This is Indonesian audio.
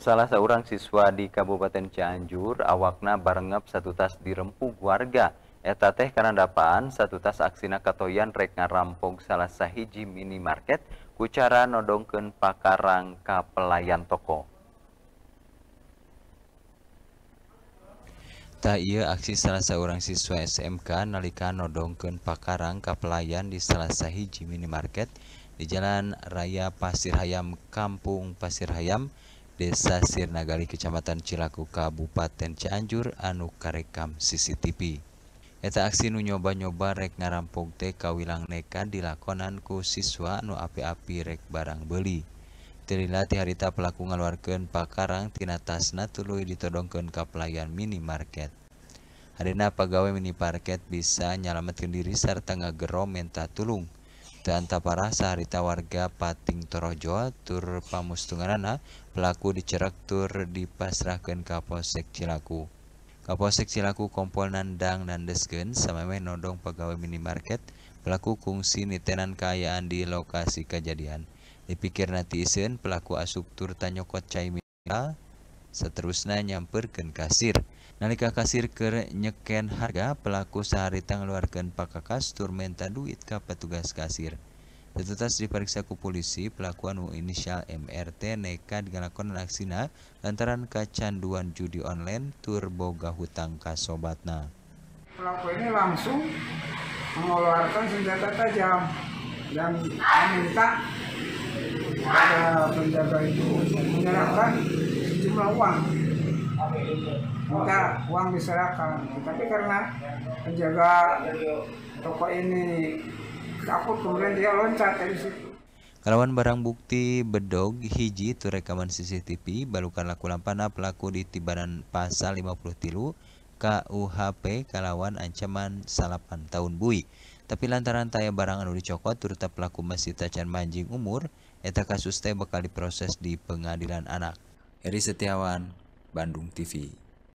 Salah seorang siswa di Kabupaten Cianjur, awakna barengep satu tas dirempuh warga. Eta teh karena dapaan satu tas aksina katoyan rek ngarampok salah sahiji minimarket kucara nodongken pakarang ka pelayan toko. Tak iya aksi salah seorang siswa SMK nalika nodongken pakarang ka pelayan di salah sahiji minimarket di Jalan Raya Pasir Hayam Kampung Pasir Hayam, Sasir Nagali Kecamatan Cilaku Kabupaten Canjur Anu Karekam CCTV. Eta aksi nu nyoba nyoba Re Ngramung te kawilang Neka dilakonan ku siswa anupik-api rek barang beli. Terila ti hariita pelaku ngaluar ke Pak Karang Tina Tana tulu diodong ke Ka pelayan minimarket. Harena pegawei mini parket bisa nyalamet disartgah Gerro Menta Tulung. Tanta parah saharita warga Pating Torojo tur pamustunganana pelaku dicerak tur dipasrahkan Kapolsek Cilaku. Kapolsek Cilaku kompol nandang Nandesgen sama nodong pegawai minimarket pelaku kungsi nitenan kayaan di lokasi kejadian. Dipikir nanti isin pelaku asuk tur tanyokot cai seterusnya nyamper ke kasir nalika kasir ke nyeken harga pelaku saharita ngeluarkan pakakas tur menta duit ke petugas kasir Tetutas diperiksa ku polisi, pelaku anu inisial MRT nekat dilakukan laksina lantaran kecanduan judi online tur boga hutang ka sobatna. Pelaku ini langsung mengeluarkan senjata tajam dan meminta pada penjaga sejumlah uang minta uang diserahkan tapi karena penjaga toko ini takut kemudian dia loncat dari situ Kalawan barang bukti bedog hiji itu rekaman CCTV balukan laku lampana pelaku di tibanan pasal 50 tilu KUHP kalawan ancaman salapan tahun bui. Tapi lantaran taya barang anu dicokot turta pelaku masih tacan manjing umur, eta kasus teh bakal diproses di pengadilan anak. Eri Setiawan, Bandung TV.